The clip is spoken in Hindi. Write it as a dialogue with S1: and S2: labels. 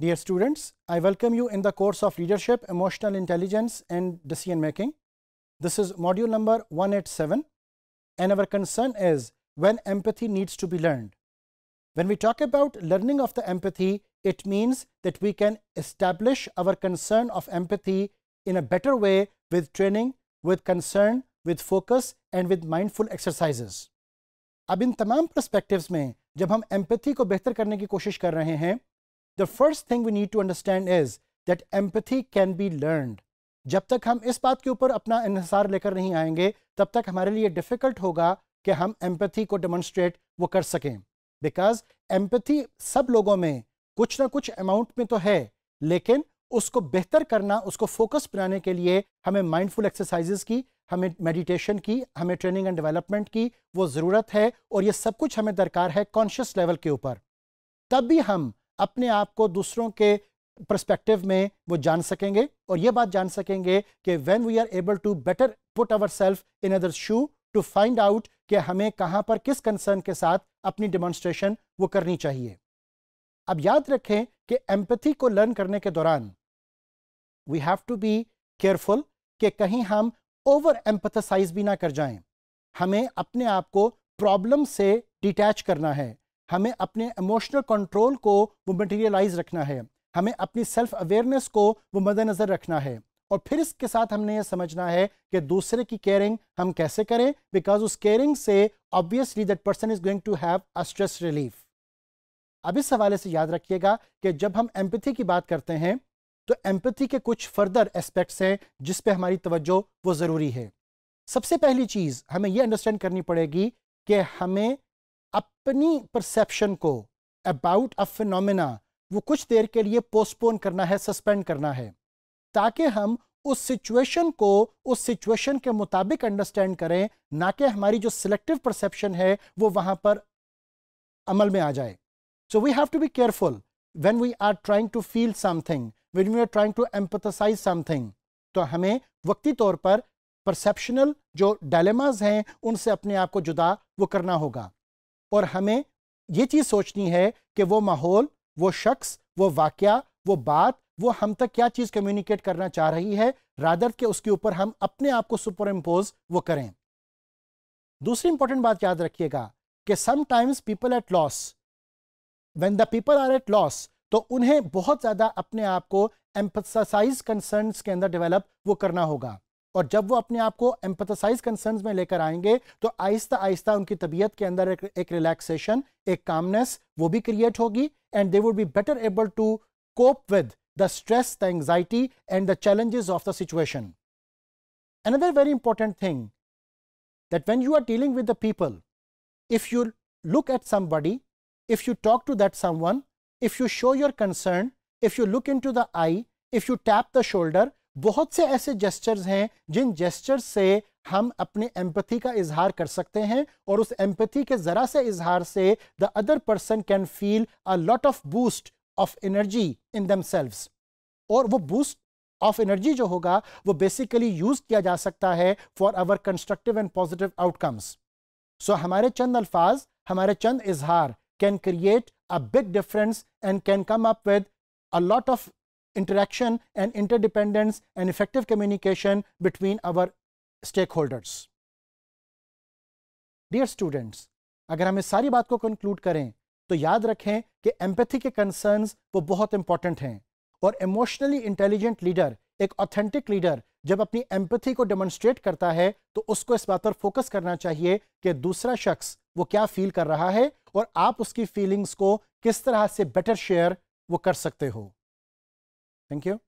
S1: Dear students, I welcome you in the course of Leadership, Emotional Intelligence and Decision Making. This is module number 187 and our concern is when empathy needs to be learned. When we talk about learning of the empathy, it means that we can establish our concern of empathy in a better way with training, with concern, with focus and with mindful exercises. अब इन तमाम perspectives में जब हम empathy को बेहतर करने की कोशिश कर रहे हैं The first thing we need to understand is that empathy can be learned. जब तक हम इस बात के ऊपर अपना इन्हसार लेकर नहीं आएंगे तब तक हमारे लिए डिफ़िकल्ट होगा कि हम एम्पथी को डेमोन्स्ट्रेट वो कर सकें बिकॉज एम्पथी सब लोगों में कुछ ना कुछ अमाउंट में तो है लेकिन उसको बेहतर करना उसको फोकस बनाने के लिए हमें माइंडफुल एक्सरसाइजेस की हमें मेडिटेशन की हमें ट्रेनिंग एंड डेवलपमेंट की वो ज़रूरत है और ये सब कुछ हमें दरकार है कॉन्शियस लेवल के ऊपर तब भी हम अपने आप को दूसरों के प्रस्पेक्टिव में वो जान सकेंगे और ये बात जान सकेंगे कि when we are able to better put our self in other shoe to find out कि हमें कहाँ पर किस कंसर्न के साथ अपनी डिमॉन्स्ट्रेशन वो करनी चाहिए अब याद रखें कि एम्पथी को लर्न करने के दौरान we have to be careful कि कहीं हम ओवर एम्पथसाइज भी ना कर जाएं हमें अपने आप को प्रॉब्लम से डिटैच करना है हमें अपने इमोशनल कंट्रोल को वो मटेरियलाइज रखना है हमें अपनी सेल्फ अवेयरनेस को वो मद्देनज़र रखना है और फिर इसके साथ हमने ये समझना है कि दूसरे की केयरिंग हम कैसे करें बिकॉज उस केयरिंग से obviously that person is going to have a stress relief अब इस हवाले से याद रखिएगा कि जब हम एम्पथी की बात करते हैं तो एम्पथी के कुछ फर्दर एस्पेक्ट्स हैं जिस पे हमारी तवज्जो वो ज़रूरी है सबसे पहली चीज़ हमें यह अंडरस्टैंड करनी पड़ेगी कि हमें अपनी परसेप्शन को अबाउट अ फिनोमिना वो कुछ देर के लिए पोस्टपोन करना है सस्पेंड करना है ताकि हम उस सिचुएशन को उस सिचुएशन के मुताबिक अंडरस्टैंड करें ना कि हमारी जो सिलेक्टिव परसेप्शन है वो वहां पर अमल में आ जाए so we have to be careful when we are trying to feel something when we are trying to empathise something तो हमें वक्ती तौर पर परसेप्शनल जो डायलेमाज हैं उनसे अपने आप को जुदा वो करना होगा और हमें ये चीज़ सोचनी है कि वो माहौल वो शख्स वो वाक़ वो बात वो हम तक क्या चीज़ कम्युनिकेट करना चाह रही है रादर के उसके ऊपर हम अपने आप को सुपर इम्पोज वो करें दूसरी इंपॉर्टेंट बात याद रखिएगा कि sometimes people at loss when the people are at loss तो उन्हें बहुत ज़्यादा अपने आप को एम्पसाइज कंसर्न्स के अंदर डेवलप वो करना होगा और जब वो अपने आप को एम्पथसाइज कंसर्न में लेकर आएंगे तो आहिस्ता आहिस्ता उनकी तबीयत के अंदर एक, रिलैक्सेशन एक कामनेस वो भी क्रिएट होगी and they would be better able to cope with the stress the anxiety and the challenges of the situation another very important thing that when you are dealing with the people if you look at somebody if you talk to that someone if you show your concern if you look into the eye if you tap the shoulder बहुत से ऐसे जेस्टर्स हैं जिन जेस्टर्स से हम अपने एम्पथी का इजहार कर सकते हैं और उस एम्पथी के ज़रा से इजहार से the other person can feel a lot of boost of energy in them और वो बूस्ट ऑफ एनर्जी जो होगा वो बेसिकली यूज किया जा सकता है for our constructive and positive outcomes so हमारे चंद अल्फाज हमारे चंद इजहार can create a big difference and can come up with a lot of interaction and interdependence and effective communication between our stakeholders. Dear students, अगर हम इस सारी बात को कंक्लूड करें तो याद रखें कि एम्पैथी के कंसर्न्स वो बहुत इंपॉर्टेंट हैं और इमोशनली इंटेलिजेंट लीडर एक ऑथेंटिक लीडर जब अपनी एम्पथी को डेमोन्स्ट्रेट करता है तो उसको इस बात पर फोकस करना चाहिए कि दूसरा शख्स वो क्या फील कर रहा है और आप उसकी फीलिंग्स को किस तरह से बेटर शेयर वो कर सकते हो Thank you.